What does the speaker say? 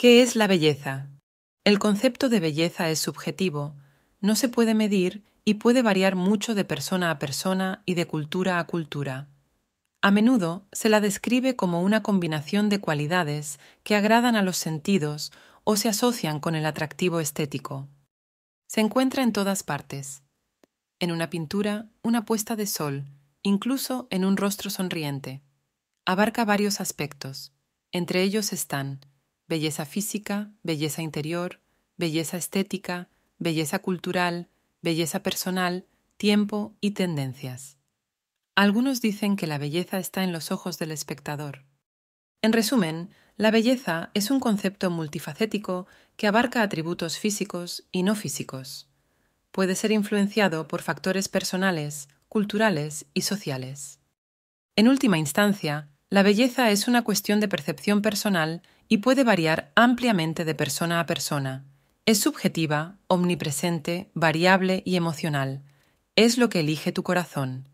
¿Qué es la belleza? El concepto de belleza es subjetivo, no se puede medir y puede variar mucho de persona a persona y de cultura a cultura. A menudo se la describe como una combinación de cualidades que agradan a los sentidos o se asocian con el atractivo estético. Se encuentra en todas partes. En una pintura, una puesta de sol, incluso en un rostro sonriente. Abarca varios aspectos. Entre ellos están belleza física, belleza interior, belleza estética, belleza cultural, belleza personal, tiempo y tendencias. Algunos dicen que la belleza está en los ojos del espectador. En resumen, la belleza es un concepto multifacético que abarca atributos físicos y no físicos. Puede ser influenciado por factores personales, culturales y sociales. En última instancia, la belleza es una cuestión de percepción personal y puede variar ampliamente de persona a persona. Es subjetiva, omnipresente, variable y emocional. Es lo que elige tu corazón.